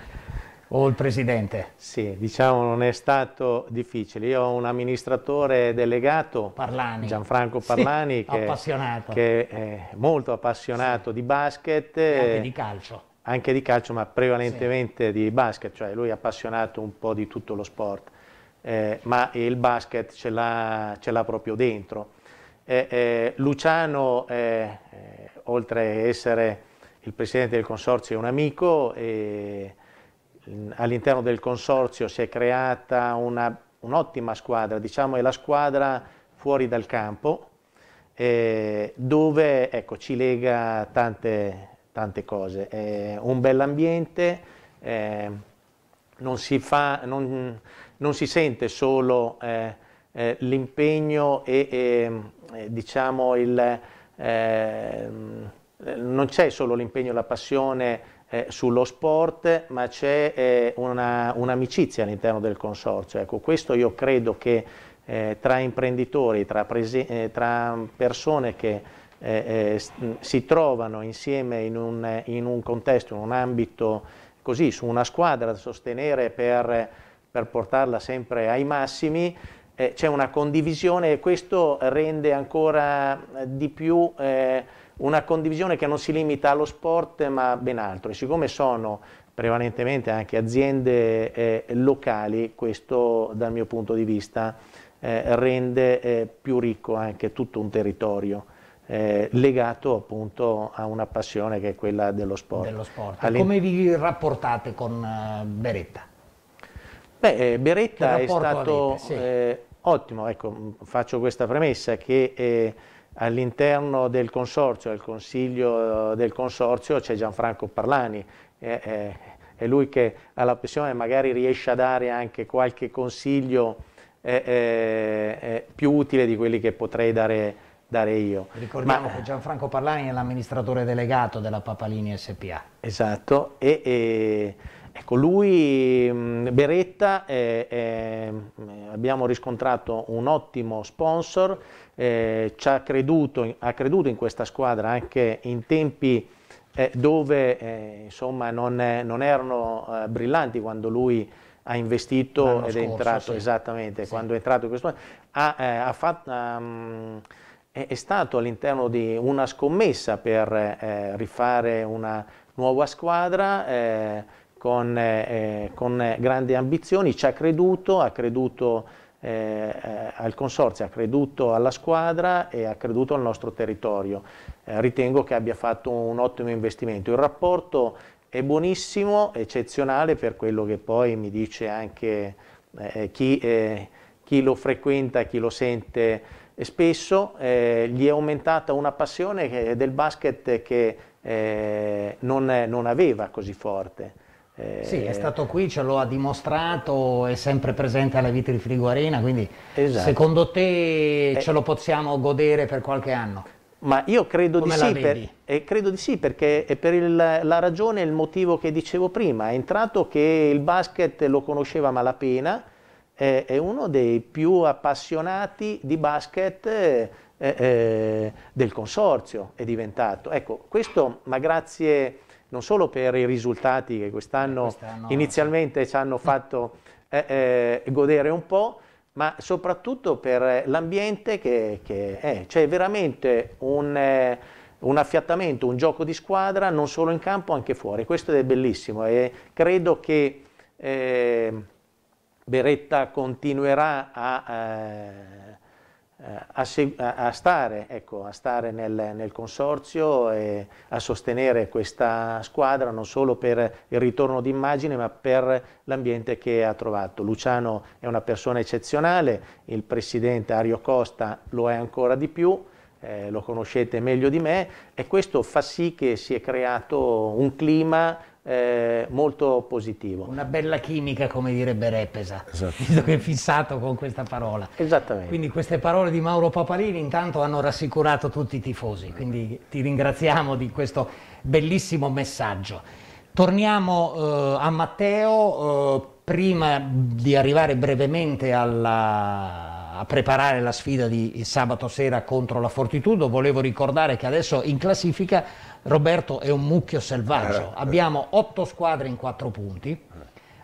o il presidente? Sì, diciamo non è stato difficile. Io ho un amministratore delegato, Parlani. Gianfranco Parlani, sì, che, appassionato. che è molto appassionato sì. di basket. E anche eh, di calcio. Anche di calcio, ma prevalentemente sì. di basket, cioè lui è appassionato un po' di tutto lo sport. Eh, ma il basket ce l'ha proprio dentro. Eh, eh, Luciano, eh, oltre a essere il presidente del consorzio è un amico e all'interno del consorzio si è creata un'ottima un squadra, diciamo è la squadra fuori dal campo eh, dove ecco, ci lega tante, tante cose, è un bell'ambiente, eh, non, si non, non si sente solo eh, eh l'impegno e, e eh, diciamo il eh, non c'è solo l'impegno e la passione eh, sullo sport, ma c'è eh, un'amicizia all'interno del consorzio. Ecco, questo io credo che eh, tra imprenditori, tra, eh, tra persone che eh, si trovano insieme in un, in un, contesto, in un ambito così, su una squadra da sostenere per, per portarla sempre ai massimi, c'è una condivisione e questo rende ancora di più una condivisione che non si limita allo sport ma ben altro e siccome sono prevalentemente anche aziende eh, locali, questo dal mio punto di vista eh, rende eh, più ricco anche tutto un territorio. Eh, legato appunto a una passione che è quella dello sport. Dello sport. Come vi rapportate con eh, Beretta? Beh, eh, Beretta è stato avete, sì. ottimo, ecco, faccio questa premessa che All'interno del consorzio, al consiglio eh, del consorzio, c'è Gianfranco Parlani, è, è, è, lui che ha la pressione, magari riesce a dare anche qualche consiglio è, eh, eh, più utile di quelli che potrei dare, dare io. Ricordiamo Ma, che Gianfranco Parlani è l'amministratore delegato della Papalini SPA. Esatto, e, e Ecco, lui, mm, Beretta, eh, eh, abbiamo riscontrato un ottimo sponsor eh, ha, creduto, ha, creduto, in questa squadra anche in tempi eh, dove eh, insomma, non, non, erano eh, brillanti quando lui ha investito ed è entrato, sì. esattamente, sì. quando è entrato in questo ha, eh, ha fatto... Um, ehm, è, stato all'interno di una scommessa per eh, rifare una nuova squadra eh, con, eh, con grandi ambizioni, ci ha creduto, ha creduto eh, eh, al Consorzio, ha creduto alla squadra e ha creduto al nostro territorio. Eh, ritengo che abbia fatto un ottimo investimento. Il rapporto è buonissimo, eccezionale per quello che poi mi dice anche eh, chi, eh, chi, lo frequenta, chi lo sente spesso, eh, gli è aumentata una passione che, del basket che non, non aveva così forte. Eh, sì, è eh, stato qui, ce lo ha dimostrato, è sempre presente alla vita di Friguarina, quindi esatto. secondo te eh, ce lo possiamo godere per qualche anno? Ma io credo, di sì, per, eh, credo di sì, perché è per il, la ragione e il motivo che dicevo prima, è entrato che il basket lo conosceva malapena, è uno dei più appassionati di basket eh, eh, del consorzio, è diventato. Ecco, questo ma grazie non solo per i risultati che quest'anno, eh, quest'anno inizialmente ci hanno fatto eh, eh, godere un po', ma soprattutto per l'ambiente che, che è. C'è veramente un, eh, un, affiattamento, un gioco di squadra, non solo in campo, anche fuori. Questo è bellissimo e credo che eh, Beretta continuerà a eh, a, a, stare, ecco, a stare nel, nel, consorzio e a sostenere questa squadra non solo per il ritorno d'immagine ma per l'ambiente che ha trovato. Luciano è una persona eccezionale, il presidente Ario Costa lo è ancora di più, eh, lo conoscete meglio di me e questo fa sì che si è creato un clima eh, molto positivo. Una bella chimica, come direbbe Repesa, esatto. visto che è fissato con questa parola. Esattamente. Quindi queste parole di Mauro Papalini intanto hanno rassicurato tutti i tifosi, quindi ti ringraziamo di questo bellissimo messaggio. Torniamo eh, a Matteo, eh, prima di arrivare brevemente alla a preparare la sfida di sabato sera contro la Fortitudo, volevo ricordare che adesso in classifica Roberto è un mucchio selvaggio. Eh, Abbiamo otto squadre in quattro punti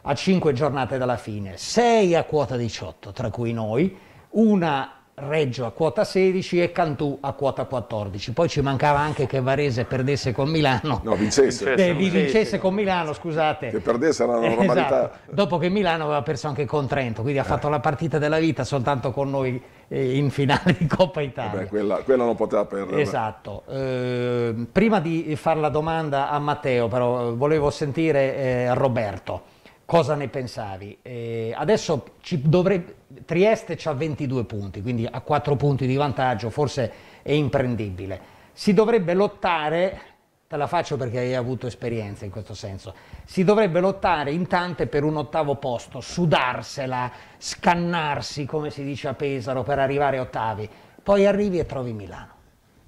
a cinque giornate dalla fine, sei a quota 18, tra cui noi, una Reggio a quota 16 e Cantù a quota 14. Poi ci mancava anche che Varese perdesse con Milano. No, vincesse. Eh, vi vincesse con Milano, scusate. Che perdesse la eh, normalità. Esatto. Dopo che Milano aveva perso anche con Trento, quindi ha eh. fatto eh. la partita della vita soltanto con noi in finale di Coppa Italia. Beh, quella, quella, non poteva perdere. Esatto. Eh, prima di fare la domanda a Matteo, però, volevo sentire eh, Roberto. Cosa ne pensavi? Eh, adesso ci dovrebbe... Trieste ha 22 punti, quindi ha 4 punti di vantaggio, forse è imprendibile. Si dovrebbe lottare te la faccio perché hai avuto esperienza in questo senso. Si dovrebbe lottare in tante per un ottavo posto, sudarsela, scannarsi, come si dice a Pesaro, per arrivare ottavi. Poi arrivi e trovi Milano.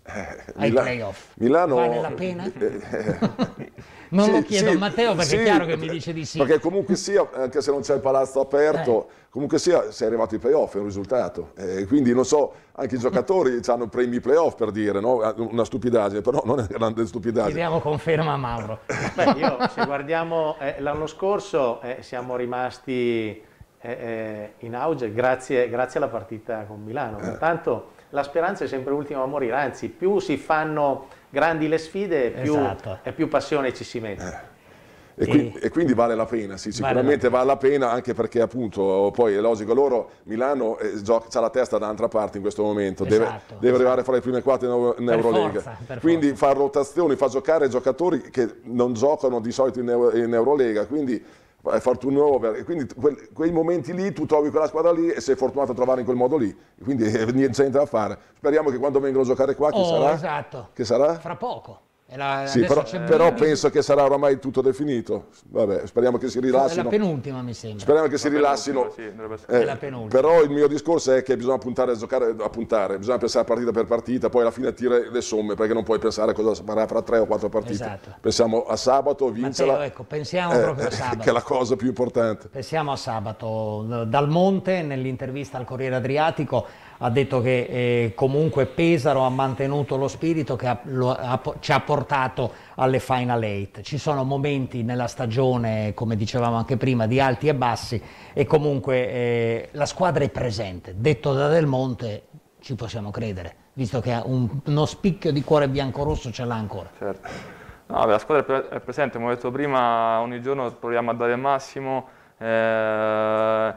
Eh, ai Mila- playoff. Milano... Vale la pena? Eh, eh. Non sì, lo chiedo sì, a Matteo perché sì, è chiaro che mi dice di sì. Perché comunque sia, anche se non c'è il palazzo aperto, eh. comunque sia, sei arrivato ai playoff, è un risultato. Eh, quindi non so, anche i giocatori mm. hanno premi playoff per dire, no? Ah, una stupidaggine, però non è una grande stupidaggine. Chiediamo conferma a Mauro. Beh, io, se guardiamo eh, l'anno scorso eh, siamo rimasti eh, eh, in auge grazie, grazie, alla partita con Milano. Intanto la speranza è sempre l'ultima a morire, anzi più si fanno grandi le sfide, più, esatto. e più passione ci si mette. Eh. E, e, quindi, e, quindi vale la pena, sì, sicuramente vale la pena anche perché appunto poi è logico loro, Milano eh, ha la testa da un'altra parte in questo momento, esatto, deve, esatto. deve, arrivare fra le prime quattro in, Eurolega, quindi forza. fa rotazioni, fa giocare giocatori che non giocano di solito in, in Eurolega, quindi hai fatto un over, quindi que- quei momenti lì tu trovi quella squadra lì e sei fortunato a trovare in quel modo lì, quindi eh, niente da fare. Speriamo che quando vengono a giocare qua, che oh, sarà? Esatto. Che sarà? Fra poco. La, sì, però, però penso che sarà oramai tutto definito. Vabbè, speriamo che si rilassino. È la penultima, mi sembra. Speriamo che si rilassino. Sì, eh, però il mio discorso è che bisogna puntare a giocare, a puntare, bisogna pensare partita per partita, poi alla fine tirare le somme, perché non puoi pensare a cosa sarà fra tre o quattro partite. Esatto. Pensiamo a sabato, vincere. Matteo, ecco, pensiamo eh, proprio a sabato. Che è la cosa più importante. Pensiamo a sabato. Dal Monte, nell'intervista al Corriere Adriatico, ha detto che eh, comunque Pesaro ha mantenuto lo spirito che ha, lo, ha, ci ha portato alle Final Eight. Ci sono momenti nella stagione, come dicevamo anche prima, di alti e bassi e comunque eh, la squadra è presente. Detto da Del Monte ci possiamo credere, visto che un, uno spicchio di cuore biancorosso ce l'ha ancora. Certo. No, beh, la squadra è presente, come ho detto prima, ogni giorno proviamo a dare il massimo. Eh,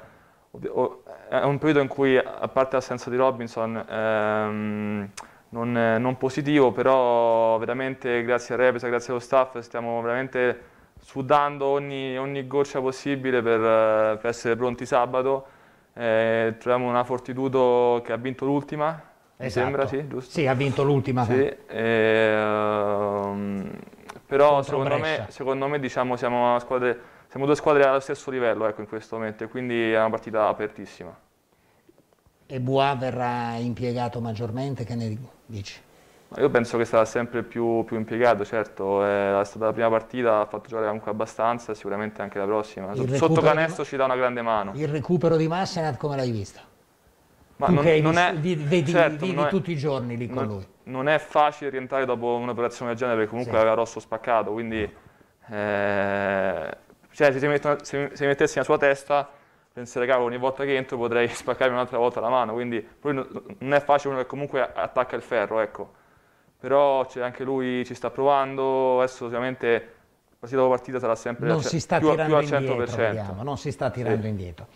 o, è un periodo in cui, a parte l'assenza di Robinson, ehm, non, non, positivo, però veramente grazie a Repesa, grazie allo staff, stiamo veramente sudando ogni, ogni goccia possibile per, per, essere pronti sabato. Eh, troviamo una Fortitudo che ha vinto l'ultima, esatto. sembra, sì, giusto? Sì, ha vinto l'ultima. Sì, eh. ehm, però secondo me, secondo me diciamo, siamo una squadra siamo due squadre allo stesso livello ecco, in questo momento, quindi è una partita apertissima. E Bois verrà impiegato maggiormente, che ne dici? Io penso che sarà sempre più, più impiegato, certo, è stata la prima partita, ha fatto giocare comunque abbastanza, sicuramente anche la prossima. Recupero, Sotto canestro ci dà una grande mano. Il recupero di Massenat come l'hai visto? Ma tu non, che non è, vedi, certo, vivi è, tutti i giorni lì con non, lui. Non è facile rientrare dopo un'operazione del genere perché comunque sì. aveva rosso spaccato, quindi eh, cioè, se, mettono, se, se mi mettessi nella sua testa, penserei, cavolo, ogni volta che entro potrei spaccarmi un'altra volta la mano, quindi lui non è facile, uno che comunque attacca il ferro, ecco. Però cioè, anche lui ci sta provando, adesso ovviamente partita dopo partita sarà sempre non cioè, si sta più, più al 100%. Indietro, vediamo, non si sta tirando sì. indietro.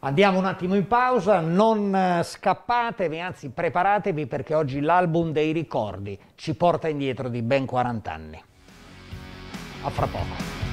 Andiamo un attimo in pausa, non eh, scappatevi, anzi preparatevi perché oggi l'album dei ricordi ci porta indietro di ben 40 anni. A fra poco.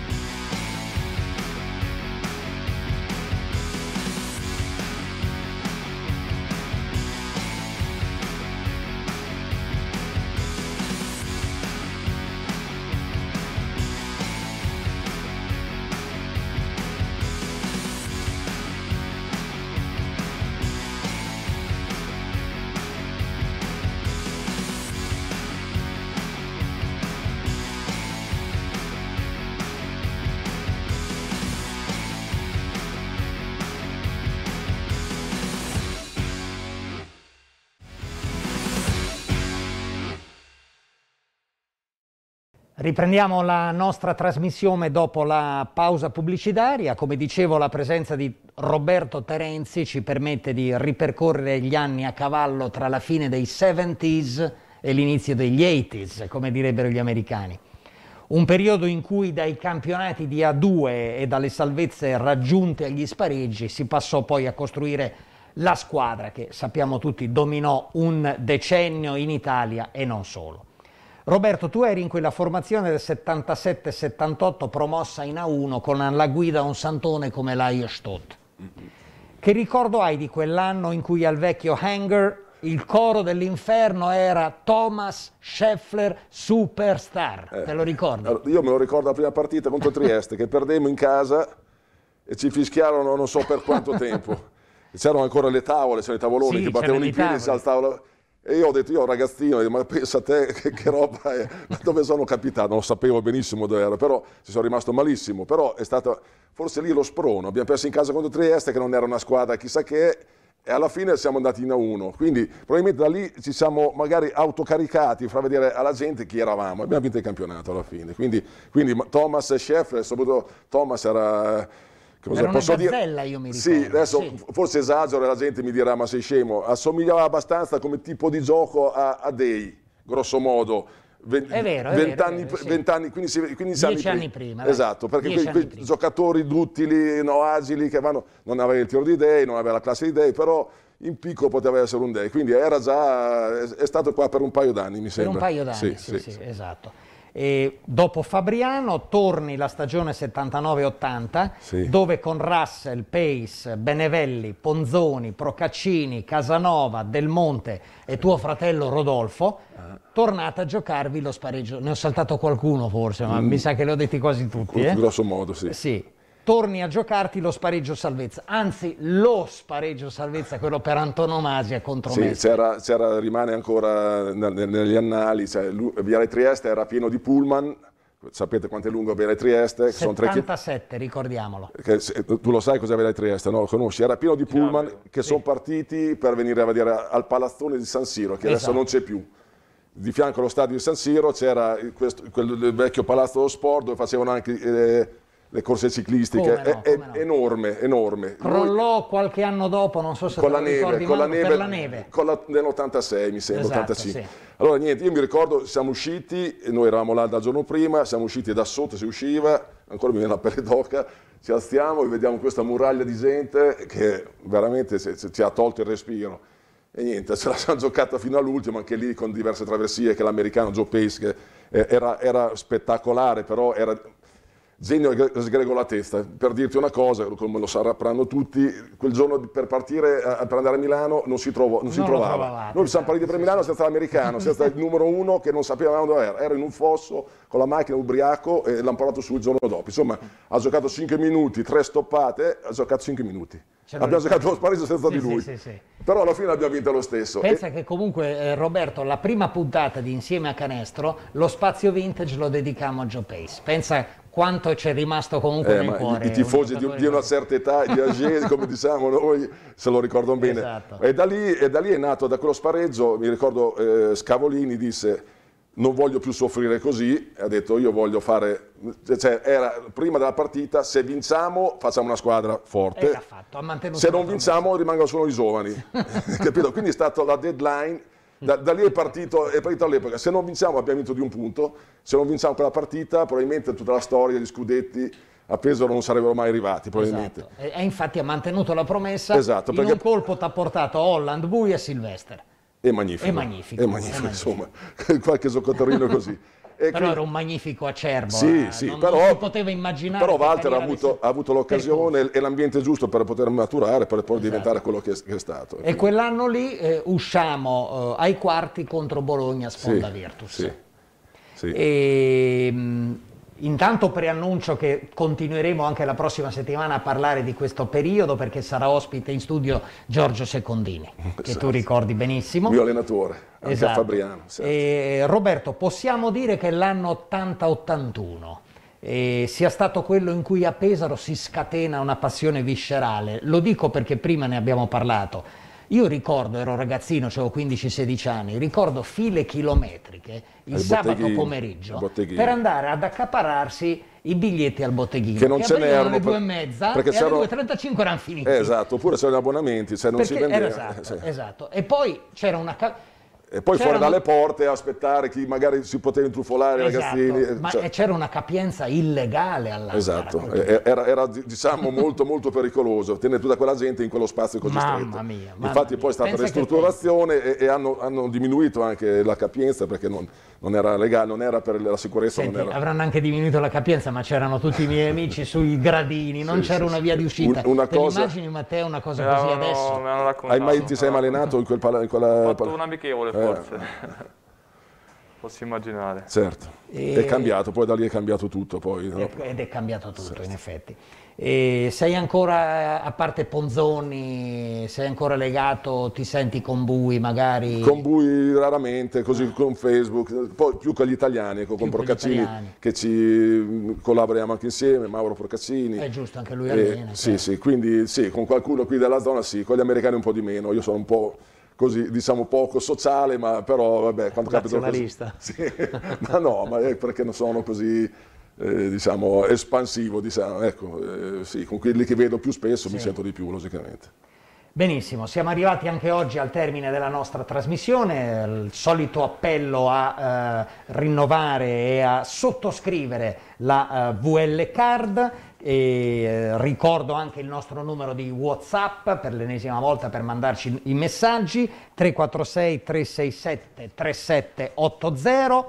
Riprendiamo la nostra trasmissione dopo la pausa pubblicitaria. Come dicevo, la presenza di Roberto Terenzi ci permette di ripercorrere gli anni a cavallo tra la fine dei 70s e l'inizio degli 80s, come direbbero gli americani. Un periodo in cui dai campionati di A2 e dalle salvezze raggiunte agli spareggi si passò poi a costruire la squadra che sappiamo tutti dominò un decennio in Italia e non solo. Roberto, tu eri in quella formazione del 77-78 promossa in A1 con alla guida un santone come l'Aio Stott. Che ricordo hai di quell'anno in cui al vecchio hangar il coro dell'inferno era Thomas Scheffler Superstar? Eh, Te lo ricordi? io me lo ricordo la prima partita contro Trieste che perdemmo in casa e ci fischiarono non so per quanto tempo. C'erano ancora le tavole, c'erano i tavoloni sì, che battevano in piedi e saltavano e io ho detto, io ragazzino, ma pensa a te che, che roba è, dove sono capitato, non sapevo benissimo dove ero, però ci sono rimasto malissimo, però è stato forse lì lo sprono, abbiamo perso in casa contro Trieste che non era una squadra chissà che, e alla fine siamo andati in a uno, quindi probabilmente da lì ci siamo magari autocaricati, fra vedere alla gente chi eravamo, abbiamo vinto il campionato alla fine, quindi, quindi Thomas e Sheffield, soprattutto Thomas era Cosa Era posso gazzella, dire? io mi ricordo. Sì, adesso sì. forse esagero e la gente mi dirà ma sei scemo, assomigliava abbastanza come tipo di gioco a, a Day, grosso modo. Ve- è vero, vent'anni, sì. vent'anni, 15, 15 anni, prima. anni, prima. Esatto, perché quei, quei giocatori duttili, no, agili, che vanno, non avevano il tiro di dei, non avevano la classe di dei, però in picco poteva essere un dei, quindi era già, è stato qua per un paio d'anni mi sembra. Per un paio d'anni, sì, sì, sì esatto. E dopo Fabriano torni la stagione 79-80 sì. dove con Russell, Pace, Benevelli, Ponzoni, Procaccini, Casanova, Del Monte e tuo fratello Rodolfo ah. tornate a giocarvi lo spareggio. Ne ho saltato qualcuno forse, ma mm. mi sa che le ho detti quasi tutti. In eh? grosso modo, sì. sì torni a giocarti lo spareggio salvezza, anzi lo spareggio salvezza, quello per antonomasia contro sì, c'era, c'era, rimane ancora negli annali, cioè, Viale Trieste era pieno di pullman, sapete quanto è lungo Viale Trieste? 77, tre... ricordiamolo. Che, tu lo sai cos'è Viale Trieste, no? Lo conosci? Era pieno di pullman sì, che sì. sono partiti per venire a vedere al palazzone di San Siro, che esatto. adesso non c'è più di fianco allo stadio di San Siro c'era questo, quel vecchio palazzo dello sport dove facevano anche eh, le corse ciclistiche, come no, come no. enorme, enorme. Crollò Noi, qualche anno dopo, non so se con la neve, con la neve, per la neve. Con la, nell'86 mi sembra, esatto, 85. Sì. Allora niente, io mi ricordo, siamo usciti, noi eravamo là dal giorno prima, siamo usciti da sotto, si usciva, ancora mi viene la pelle d'oca, ci alziamo e vediamo questa muraglia di gente che veramente ci ha tolto il respiro. E niente, ce la siamo giocata fino all'ultimo, anche lì con diverse traversie, che l'americano Joe Pace, che eh, era, era spettacolare, però era Zenio sgrego la testa, per dirti una cosa, come lo sapranno tutti, quel giorno per partire eh, per andare a Milano non si, trovo, non non si trovava. Trovavate, Noi siamo partiti per Milano, c'era stato l'americano, c'era stato il numero uno che non sapevamo dove era, era in un fosso con la macchina ubriaco e l'hanno parlato su il giorno dopo. Insomma, ha giocato 5 minuti, 3 stoppate, ha giocato 5 minuti. Abbiamo giocato lo spareggio senza sì, di lui. Sì, sì, Però alla fine abbiamo vinto lo stesso. Pensa e... che comunque, eh, Roberto, la prima puntata di Insieme a Canestro, lo spazio vintage lo dedicamo a Joe Pace. Pensa quanto c'è rimasto comunque eh, nel cuore. I tifosi un di, una certa età, di Agesi, come diciamo noi, se lo ricordano bene. Esatto. E, da lì, e, da lì, è nato, da quello spareggio, mi ricordo eh, Scavolini disse non voglio più soffrire così, ha detto io voglio fare, cioè era prima della partita, se vinciamo facciamo una squadra forte, fatto, se non vinciamo rimangono solo i giovani, capito? Quindi è stata la deadline da, da lì è partito, è partito all'epoca. Se non vinciamo abbiamo vinto di un punto, se non vinciamo quella partita probabilmente tutta la storia, gli scudetti a Pesaro non sarebbero mai arrivati probabilmente. Esatto. E, e, infatti ha mantenuto la promessa, esatto, perché... in un colpo ti ha portato a Holland, Bui e Silvestre. È magnifico. È magnifico. È magnifico, è magnifico. insomma, qualche giocatorino così. Eh, però quindi... era un magnifico acerbo, sì, eh, sì, non, però, non si poteva immaginare. Però Walter ha avuto, ha avuto, l'occasione esatto. e l'ambiente giusto per poter maturare, per poi esatto. diventare quello che è, che è stato. E quindi... Ecco. quell'anno lì eh, usciamo eh, ai quarti contro Bologna, sponda sì, Virtus. Sì. Sì. E, ehm, mh, Intanto preannuncio che continueremo anche la prossima settimana a parlare di questo periodo perché sarà ospite in studio Giorgio Secondini, esatto. che tu ricordi benissimo. Mio allenatore, anche esatto. Fabriano. Certo. Roberto, possiamo dire che l'anno 80-81 eh, sia stato quello in cui a Pesaro si scatena una passione viscerale. Lo dico perché prima ne abbiamo parlato io ricordo, ero ragazzino, avevo 15-16 anni, ricordo file chilometriche il al sabato pomeriggio per andare ad accapararsi i biglietti al botteghino che non che ce n'erano alle due e mezza perché alle 2.35 erano finiti esatto oppure c'erano gli abbonamenti cioè non perché, si vendeva esatto, eh, sì. esatto e poi c'era una e poi fuori dalle porte aspettare chi magari si poteva intrufolare esatto, i ragazzini. Ma cioè. c'era una capienza illegale all'anno. Esatto, era, era, diciamo molto molto pericoloso tenere tutta quella gente in quello spazio così mamma stretto. Mia, Infatti mamma poi è stata ristrutturazione e, e hanno, hanno, diminuito anche la capienza perché non, non, era legale, non era per la sicurezza. Senti, era... Avranno anche diminuito la capienza ma c'erano tutti i miei amici sui gradini, non sì, c'era sì, una via di uscita. Un, una Te cosa... immagini Matteo una cosa così no, adesso? No, Hai mai, ti sei malenato in, quel pala, in quella... Ho fatto una amichevole. Eh? forse. Eh, Posso immaginare. Certo, e... è cambiato, poi da lì è cambiato tutto. Poi, no? Ecco, ed è cambiato tutto, certo. in effetti. E sei ancora, a parte Ponzoni, sei ancora legato, ti senti con Bui magari? Con Bui raramente, così ah. con Facebook, poi più con gli italiani, ecco, con, con Procaccini che ci mm, collaboriamo anche insieme, Mauro Procaccini. È giusto, anche lui eh, allena. Sì, certo. sì, quindi sì, con qualcuno qui della zona sì, con gli americani un po' di meno, io sono un po' così diciamo poco sociale, ma però vabbè, quando capita così, sì, ma no, ma è perché non sono così eh, diciamo espansivo, diciamo, ecco, eh, sì, con quelli che vedo più spesso sì. mi sento di più logicamente. Benissimo, siamo arrivati anche oggi al termine della nostra trasmissione, il solito appello a eh, rinnovare e a sottoscrivere la uh, eh, VL Card e eh, ricordo anche il nostro numero di WhatsApp per l'ennesima volta per mandarci i messaggi 346 367 3780.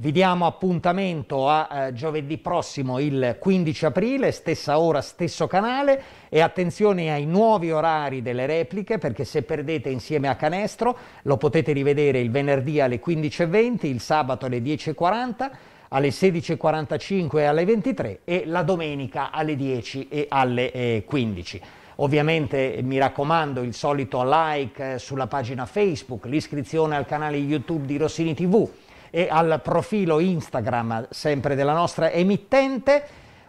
Vi diamo appuntamento a eh, giovedì prossimo il 15 aprile, stessa ora, stesso canale e attenzione ai nuovi orari delle repliche perché se perdete insieme a Canestro lo potete rivedere il venerdì alle 15.20, il sabato alle 10.40 alle 16.45 e alle 23 e la domenica alle 10 e alle 15. Eh, Ovviamente eh, mi raccomando il solito like eh, sulla pagina Facebook, l'iscrizione al canale YouTube di Rossini TV e al profilo Instagram sempre della nostra emittente.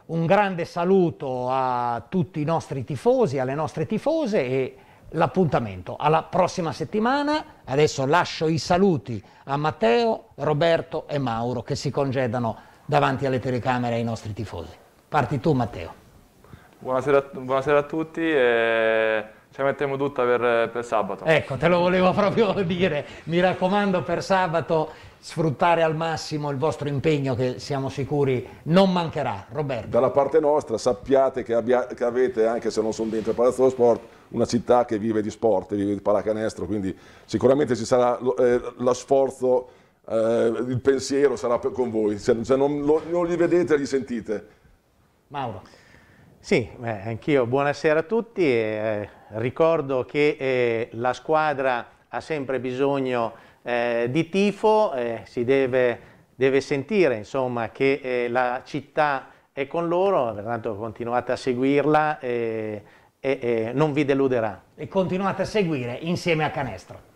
Un grande saluto a tutti i nostri tifosi, alle nostre tifose e l'appuntamento alla prossima settimana. Adesso lascio i saluti a Matteo, Roberto e Mauro che si congedano davanti alle telecamere ai nostri tifosi. Parti tu Matteo. Buonasera, buonasera a tutti e ci mettiamo tutta per, per sabato. Ecco, te lo volevo proprio dire. Mi raccomando per sabato sfruttare al massimo il vostro impegno che siamo sicuri non mancherà. Roberto. Dalla parte nostra sappiate che, abbia, che avete, anche se non sono dentro il Palazzo dello Sport, una città che vive di sport, vive di pallacanestro, quindi sicuramente ci sarà lo, eh, lo sforzo, eh, il pensiero sarà con voi, se, se non, lo, non, li vedete li sentite. Mauro. Sì, eh, anch'io. Buonasera a tutti. Eh, ricordo che eh, la squadra ha sempre bisogno eh, di tifo, eh, si deve, deve sentire insomma, che la città è con loro, pertanto continuate a seguirla e, e non vi deluderà. E continuate a seguire insieme a Canestro.